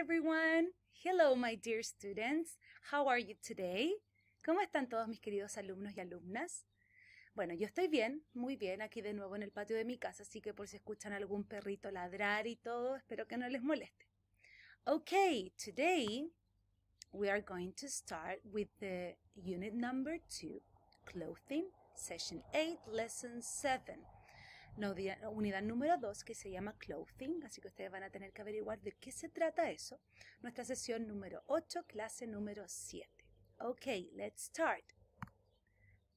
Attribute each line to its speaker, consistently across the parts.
Speaker 1: everyone. Hello, my dear students. How are you today? ¿Cómo están todos mis queridos alumnos y alumnas? Bueno, yo estoy bien, muy bien, aquí de nuevo en el patio de mi casa, así que por si escuchan algún perrito ladrar y todo, espero que no les moleste. Okay, today we are going to start with the unit number 2, clothing, session 8, lesson 7 unidad número 2 que se llama Clothing, así que ustedes van a tener que averiguar de qué se trata eso. Nuestra sesión número 8, clase número 7. Ok, let's start.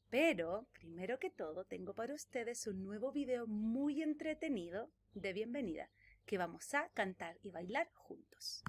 Speaker 1: Pero, primero que todo, tengo para ustedes un nuevo video muy entretenido de bienvenida que vamos a cantar y bailar juntos.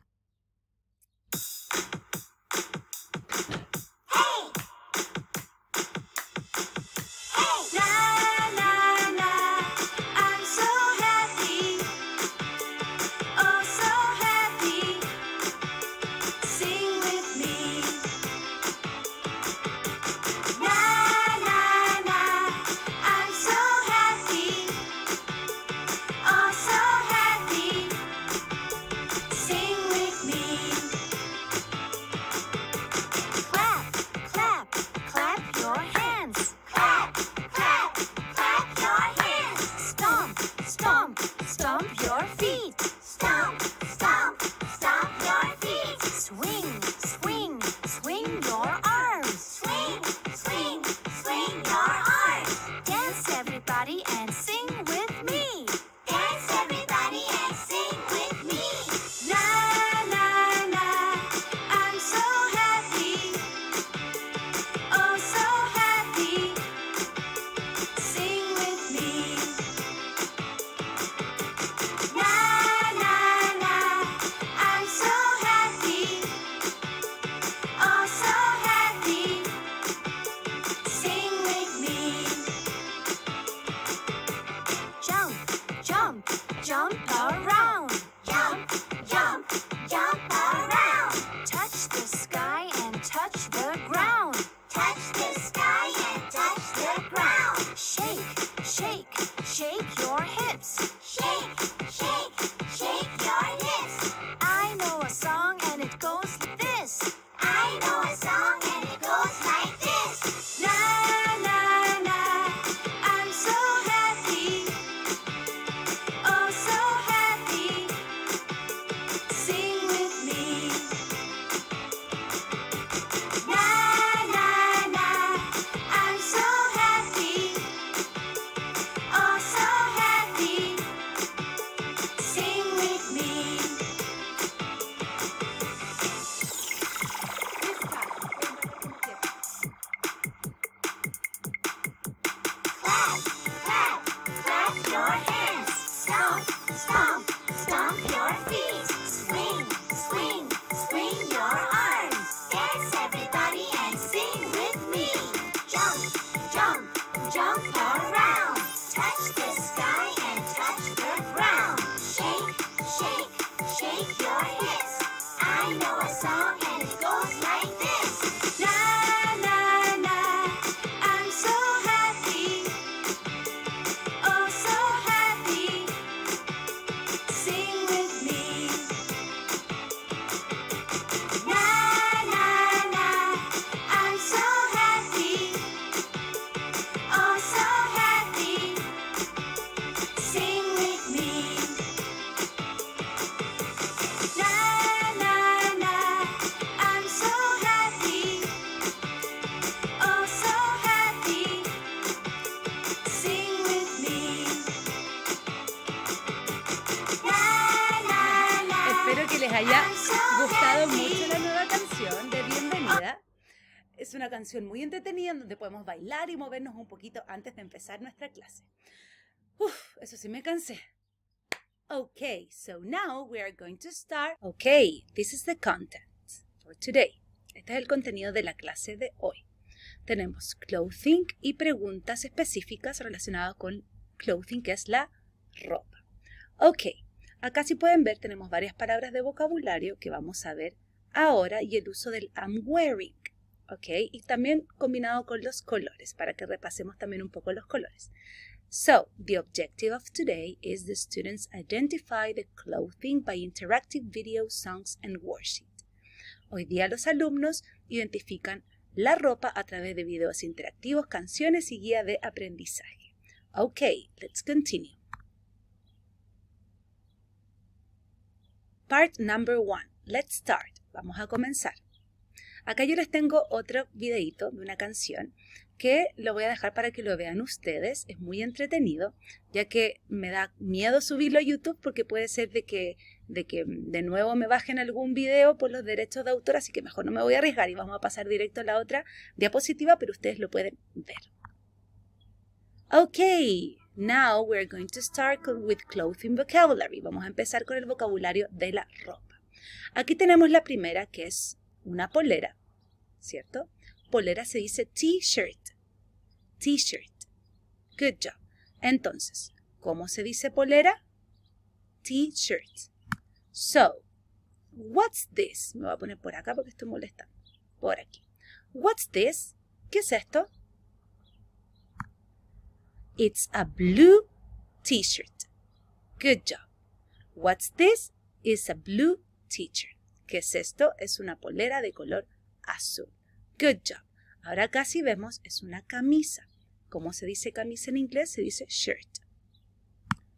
Speaker 2: Stomp, clap, clap your hands. Stomp, stomp, stomp your feet.
Speaker 1: muy entretenida donde podemos bailar y movernos un poquito antes de empezar nuestra clase. Uf, eso sí me cansé. Okay, so now we are going to start. Okay, this is the content for today. Este es el contenido de la clase de hoy. Tenemos clothing y preguntas específicas relacionadas con clothing, que es la ropa. Ok, acá si pueden ver tenemos varias palabras de vocabulario que vamos a ver ahora y el uso del I'm wearing. ¿ok? Y también combinado con los colores, para que repasemos también un poco los colores. So, the objective of today is the students identify the clothing by interactive video, songs and worksheet. Hoy día los alumnos identifican la ropa a través de videos interactivos, canciones y guía de aprendizaje. Ok, let's continue. Part number one. Let's start. Vamos a comenzar. Acá yo les tengo otro videito de una canción que lo voy a dejar para que lo vean ustedes. Es muy entretenido, ya que me da miedo subirlo a YouTube porque puede ser de que de que de nuevo me bajen algún video por los derechos de autor, así que mejor no me voy a arriesgar y vamos a pasar directo a la otra diapositiva, pero ustedes lo pueden ver. Ok, now we're going to start with clothing vocabulary. Vamos a empezar con el vocabulario de la ropa. Aquí tenemos la primera que es una polera, ¿cierto? Polera se dice t-shirt. T-shirt. Good job. Entonces, ¿cómo se dice polera? T-shirt. So, what's this? Me voy a poner por acá porque estoy molesta. Por aquí. What's this? ¿Qué es esto? It's a blue t-shirt. Good job. What's this? It's a blue t-shirt. ¿Qué es esto? Es una polera de color azul. Good job. Ahora casi vemos es una camisa. ¿Cómo se dice camisa en inglés? Se dice shirt.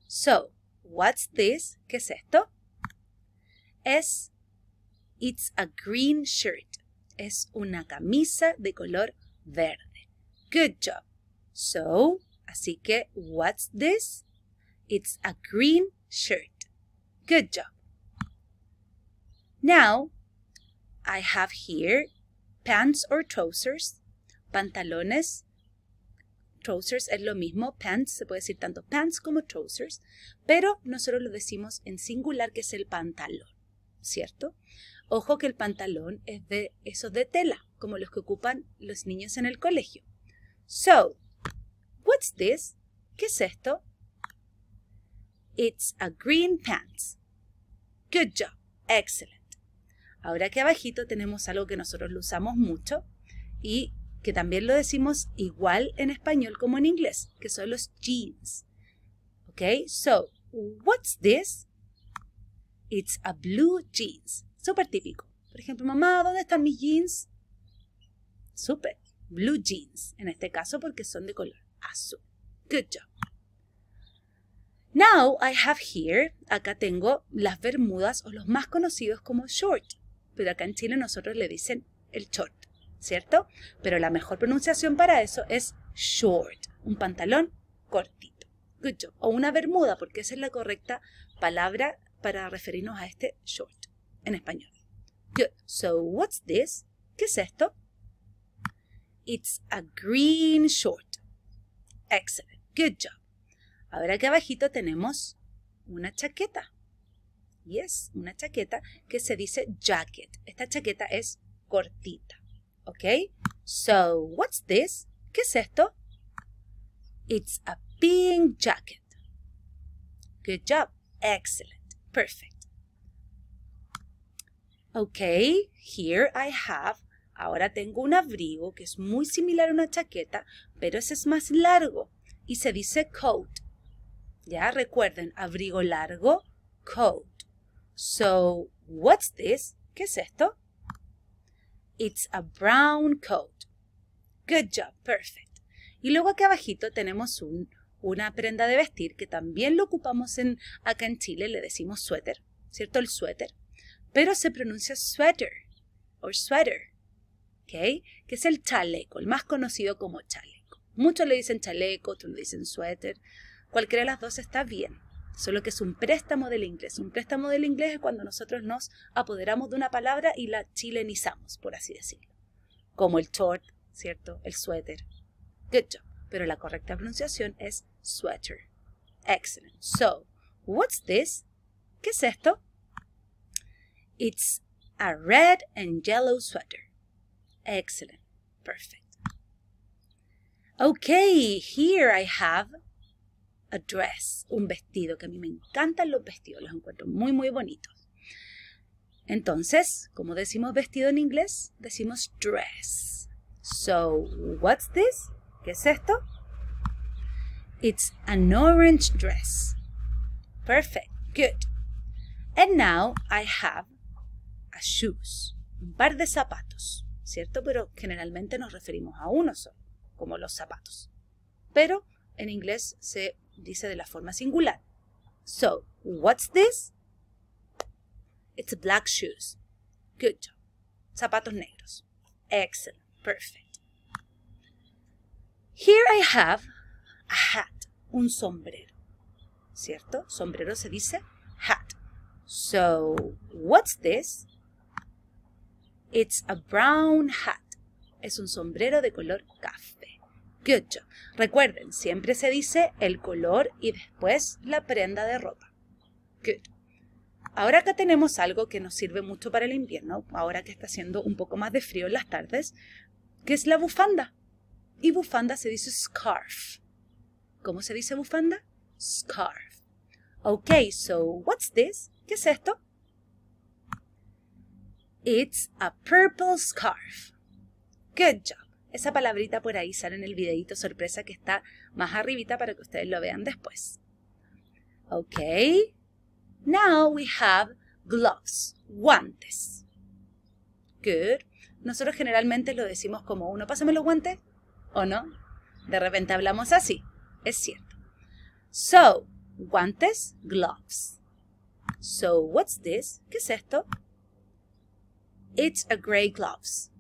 Speaker 1: So, what's this? ¿Qué es esto? Es, it's a green shirt. Es una camisa de color verde. Good job. So, así que, what's this? It's a green shirt. Good job. Now, I have here pants or trousers, pantalones, trousers es lo mismo, pants, se puede decir tanto pants como trousers, pero nosotros lo decimos en singular que es el pantalón, ¿cierto? Ojo que el pantalón es de esos de tela, como los que ocupan los niños en el colegio. So, what's this? ¿Qué es esto? It's a green pants. Good job. Excellent. Ahora aquí abajito tenemos algo que nosotros lo usamos mucho y que también lo decimos igual en español como en inglés, que son los jeans. ¿ok? so, what's this? It's a blue jeans. Súper típico. Por ejemplo, mamá, ¿dónde están mis jeans? Súper. Blue jeans, en este caso porque son de color azul. Good job. Now I have here, acá tengo las bermudas o los más conocidos como shorts pero pues acá en Chile nosotros le dicen el short, ¿cierto? Pero la mejor pronunciación para eso es short, un pantalón cortito. Good job. O una bermuda, porque esa es la correcta palabra para referirnos a este short en español. Good. So, what's this? ¿Qué es esto? It's a green short. Excellent. Good job. Ahora aquí abajito tenemos una chaqueta y es una chaqueta que se dice jacket. Esta chaqueta es cortita. ¿Ok? So, what's this? ¿Qué es esto? It's a pink jacket. Good job. Excellent. Perfect. Ok, here I have. Ahora tengo un abrigo que es muy similar a una chaqueta, pero ese es más largo y se dice coat. Ya recuerden, abrigo largo, coat. So, what's this? ¿Qué es esto? It's a brown coat. Good job, perfect. Y luego aquí abajito tenemos una prenda de vestir que también lo ocupamos en, acá en Chile, le decimos suéter, ¿cierto? El suéter. Pero se pronuncia sweater o sweater, ¿ok? Que es el chaleco, el más conocido como chaleco. Muchos le dicen chaleco, otros le dicen suéter. Cualquiera de las dos está bien solo que es un préstamo del inglés. Un préstamo del inglés es cuando nosotros nos apoderamos de una palabra y la chilenizamos, por así decirlo. Como el short, ¿cierto? El suéter. Good job. Pero la correcta pronunciación es sweater. Excellent. So, what's this? ¿Qué es esto? It's a red and yellow sweater. Excellent. Perfect. Okay, here I have dress, un vestido, que a mí me encantan los vestidos, los encuentro muy, muy bonitos. Entonces, como decimos vestido en inglés, decimos dress. So, what's this? ¿Qué es esto? It's an orange dress. Perfect, good. And now I have a shoes, un par de zapatos, ¿cierto? Pero generalmente nos referimos a uno solo, como los zapatos. Pero en inglés se dice de la forma singular. So, what's this? It's black shoes. Good job. Zapatos negros. Excellent. Perfect. Here I have a hat, un sombrero. ¿Cierto? Sombrero se dice hat. So, what's this? It's a brown hat. Es un sombrero de color café job. Recuerden, siempre se dice el color y después la prenda de ropa. Good. Ahora acá tenemos algo que nos sirve mucho para el invierno, ahora que está haciendo un poco más de frío en las tardes, que es la bufanda. Y bufanda se dice scarf. ¿Cómo se dice bufanda? Scarf. Okay, so what's this? ¿Qué es esto? It's a purple scarf. Good job. Esa palabrita por ahí sale en el videito sorpresa que está más arribita para que ustedes lo vean después. Ok. Now we have gloves, guantes. Good. Nosotros generalmente lo decimos como uno, pásame los guantes, ¿o no? De repente hablamos así, es cierto. So, guantes, gloves. So, what's this? ¿Qué es esto? It's a gray gloves.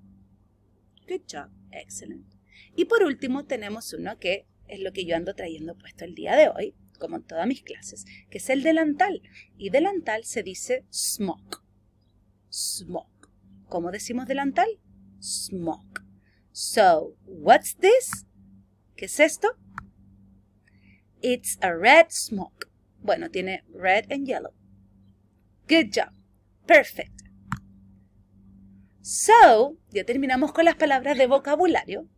Speaker 1: Good job. Excellent. Y por último tenemos uno que es lo que yo ando trayendo puesto el día de hoy, como en todas mis clases, que es el delantal. Y delantal se dice smock. Smock. ¿Cómo decimos delantal? Smock. So, what's this? ¿Qué es esto? It's a red smock. Bueno, tiene red and yellow. Good job. Perfect. So, ya terminamos con las palabras de vocabulario.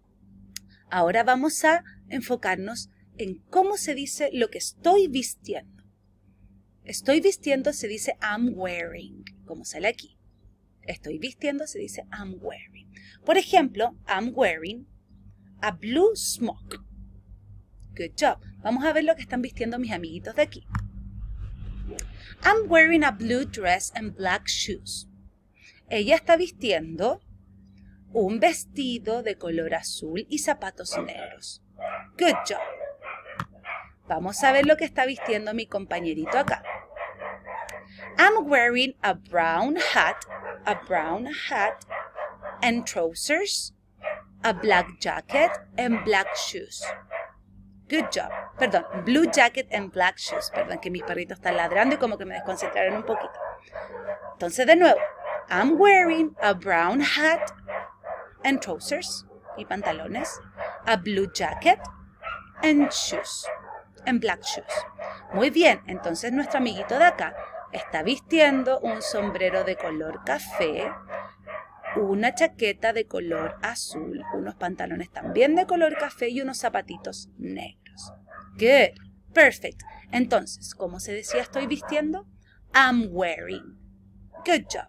Speaker 1: Ahora vamos a enfocarnos en cómo se dice lo que estoy vistiendo. Estoy vistiendo se dice I'm wearing, como sale aquí. Estoy vistiendo se dice I'm wearing. Por ejemplo, I'm wearing a blue smock. Good job. Vamos a ver lo que están vistiendo mis amiguitos de aquí. I'm wearing a blue dress and black shoes. Ella está vistiendo un vestido de color azul y zapatos negros. Good job. Vamos a ver lo que está vistiendo mi compañerito acá. I'm wearing a brown hat, a brown hat and trousers, a black jacket and black shoes. Good job. Perdón, blue jacket and black shoes. Perdón, que mis perritos están ladrando y como que me desconcentraron un poquito. Entonces, de nuevo. I'm wearing a brown hat and trousers y pantalones, a blue jacket and shoes, and black shoes. Muy bien, entonces nuestro amiguito de acá está vistiendo un sombrero de color café, una chaqueta de color azul, unos pantalones también de color café y unos zapatitos negros. Good, perfect. Entonces, ¿cómo se decía estoy vistiendo? I'm wearing. Good job.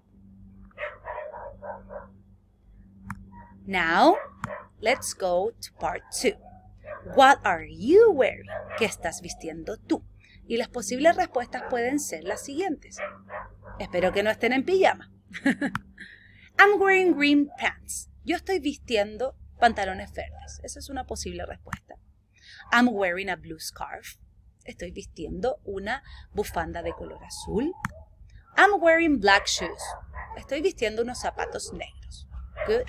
Speaker 1: Now, let's go to part two. What are you wearing? ¿Qué estás vistiendo tú? Y las posibles respuestas pueden ser las siguientes. Espero que no estén en pijama. I'm wearing green pants. Yo estoy vistiendo pantalones verdes. Esa es una posible respuesta. I'm wearing a blue scarf. Estoy vistiendo una bufanda de color azul. I'm wearing black shoes. Estoy vistiendo unos zapatos negros. Good.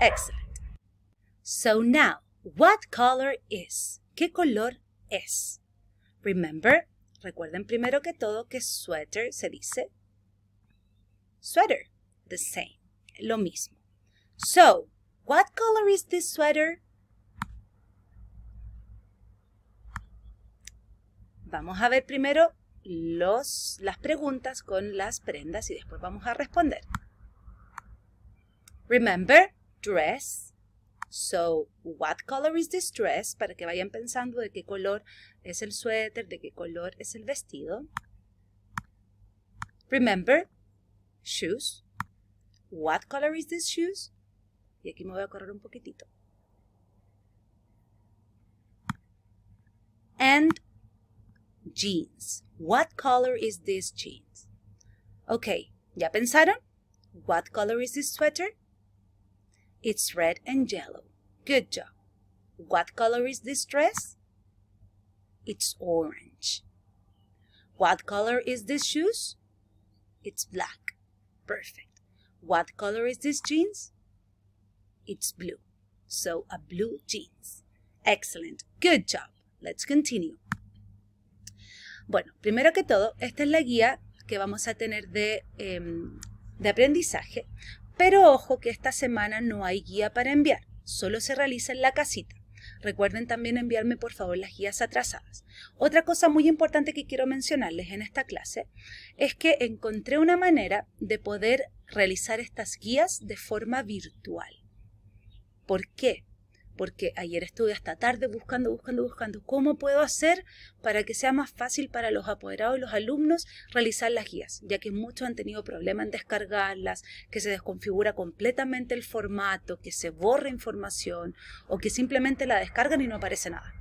Speaker 1: Excellent. So now, what color is? ¿Qué color es? Remember, recuerden primero que todo que sweater se dice sweater. The same. Lo mismo. So, what color is this sweater? Vamos a ver primero los, las preguntas con las prendas y después vamos a responder. Remember, dress. So, what color is this dress? Para que vayan pensando de qué color es el suéter, de qué color es el vestido. Remember, shoes. What color is this shoes? Y aquí me voy a correr un poquitito. And jeans. What color is this jeans? Okay, ¿ya pensaron? What color is this sweater? It's red and yellow. Good job. What color is this dress? It's orange. What color is these shoes? It's black. Perfect. What color is these jeans? It's blue. So a blue jeans. Excellent. Good job. Let's continue. Bueno, primero que todo, esta es la guía que vamos a tener de, eh, de aprendizaje. Pero ojo que esta semana no hay guía para enviar, solo se realiza en la casita. Recuerden también enviarme por favor las guías atrasadas. Otra cosa muy importante que quiero mencionarles en esta clase es que encontré una manera de poder realizar estas guías de forma virtual. ¿Por qué? porque ayer estuve hasta tarde buscando, buscando, buscando cómo puedo hacer para que sea más fácil para los apoderados y los alumnos realizar las guías, ya que muchos han tenido problemas en descargarlas, que se desconfigura completamente el formato, que se borra información o que simplemente la descargan y no aparece nada.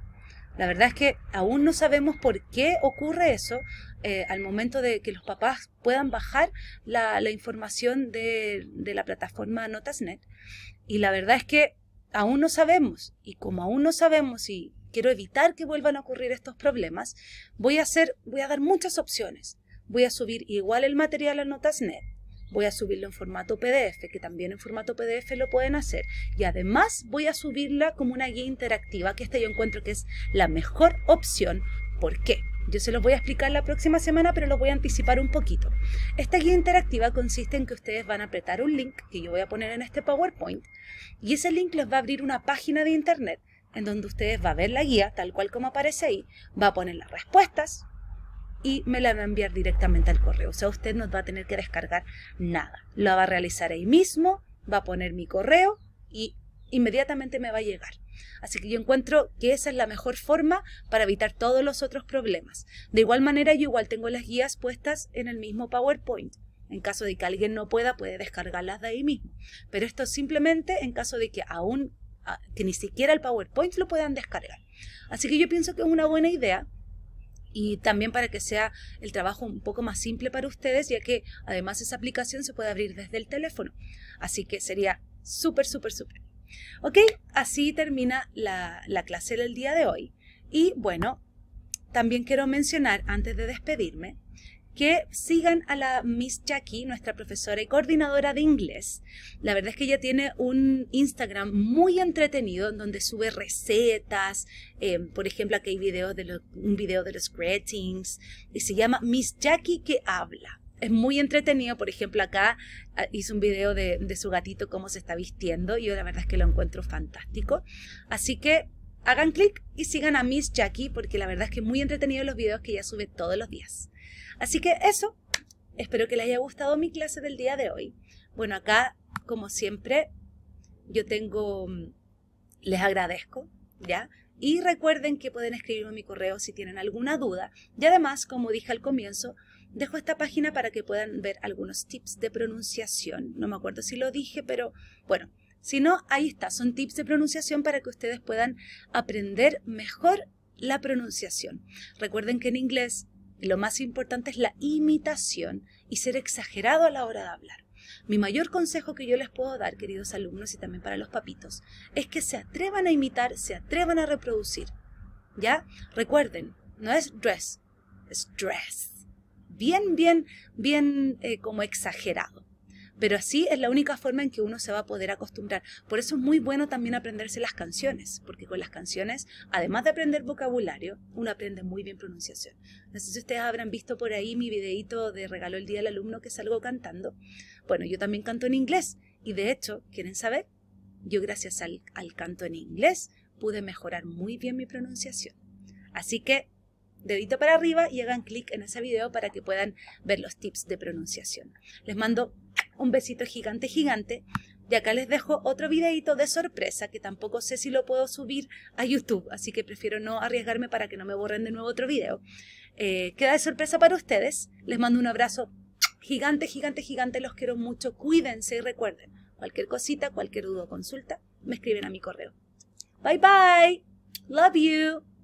Speaker 1: La verdad es que aún no sabemos por qué ocurre eso eh, al momento de que los papás puedan bajar la, información de, de la plataforma Notasnet. Y la verdad es que aún no sabemos, y como aún no sabemos y quiero evitar que vuelvan a ocurrir estos problemas, voy a hacer, voy a dar muchas opciones. Voy a subir igual el material a notas net, voy a subirlo en formato PDF, que también en formato PDF lo pueden hacer. Y además voy a subirla como una guía interactiva, que esta yo encuentro que es la mejor opción. ¿Por qué? Yo se los voy a explicar la próxima semana, pero lo voy a anticipar un poquito. Esta guía interactiva consiste en que ustedes van a apretar un link que yo voy a poner en este PowerPoint y ese link les va a abrir una página de internet en donde ustedes va a ver la guía tal cual como aparece ahí, va a poner las respuestas y me la va a enviar directamente al correo. O sea, usted no va a tener que descargar nada. Lo va a realizar ahí mismo, va a poner mi correo y inmediatamente me va a llegar. Así que yo encuentro que esa es la mejor forma para evitar todos los otros problemas. De igual manera, yo igual tengo las guías puestas en el mismo PowerPoint. En caso de que alguien no pueda, puede descargarlas de ahí mismo. Pero esto simplemente en caso de que aún, ah, que ni siquiera el PowerPoint lo puedan descargar. Así que yo pienso que es una buena idea y también para que sea el trabajo un poco más simple para ustedes, ya que además esa aplicación se puede abrir desde el teléfono. Así que sería súper, súper, súper. Ok, así termina la, clase del día de hoy. Y bueno, también quiero mencionar antes de despedirme que sigan a la Miss Jackie, nuestra profesora y coordinadora de inglés. La verdad es que ella tiene un Instagram muy entretenido en donde sube recetas, eh, por ejemplo, aquí hay un video de los greetings, y se llama Miss Jackie que habla es muy entretenido. Por ejemplo, acá ah, hice un video de, su gatito, cómo se está vistiendo. Y yo la verdad es que lo encuentro fantástico. Así que hagan clic y sigan a Miss Jackie, porque la verdad es que es muy entretenido los videos que ella sube todos los días. Así que eso, espero que les haya gustado mi clase del día de hoy. Bueno, acá, como siempre, yo tengo, mm, les agradezco, ¿ya? Y recuerden que pueden escribirme mi correo si tienen alguna duda. Y además, como dije al comienzo, Dejo esta página para que puedan ver algunos tips de pronunciación. No me acuerdo si lo dije, pero bueno, si no, ahí está. Son tips de pronunciación para que ustedes puedan aprender mejor la pronunciación. Recuerden que en inglés lo más importante es la imitación y ser exagerado a la hora de hablar. Mi mayor consejo que yo les puedo dar, queridos alumnos y también para los papitos, es que se atrevan a imitar, se atrevan a reproducir. ¿Ya? Recuerden, no es dress, es dress bien, bien, bien eh, como exagerado. Pero así es la única forma en que uno se va a poder acostumbrar. Por eso es muy bueno también aprenderse las canciones, porque con las canciones, además de aprender vocabulario, uno aprende muy bien pronunciación. No sé si ustedes habrán visto por ahí mi videito de regalo el Día del Alumno que salgo cantando. Bueno, yo también canto en inglés y de hecho, ¿quieren saber? Yo gracias al canto en inglés pude mejorar muy bien mi pronunciación. Así que dedito para arriba y hagan clic en ese video para que puedan ver los tips de pronunciación. Les mando un besito gigante, gigante. Y acá les dejo otro videito de sorpresa que tampoco sé si lo puedo subir a YouTube, así que prefiero no arriesgarme para que no me borren de nuevo otro video. Eh, queda de sorpresa para ustedes. Les mando un abrazo gigante, gigante, gigante. Los quiero mucho. Cuídense y recuerden, cualquier cosita, cualquier duda o consulta, me escriben a mi correo.
Speaker 2: Bye bye. Love you.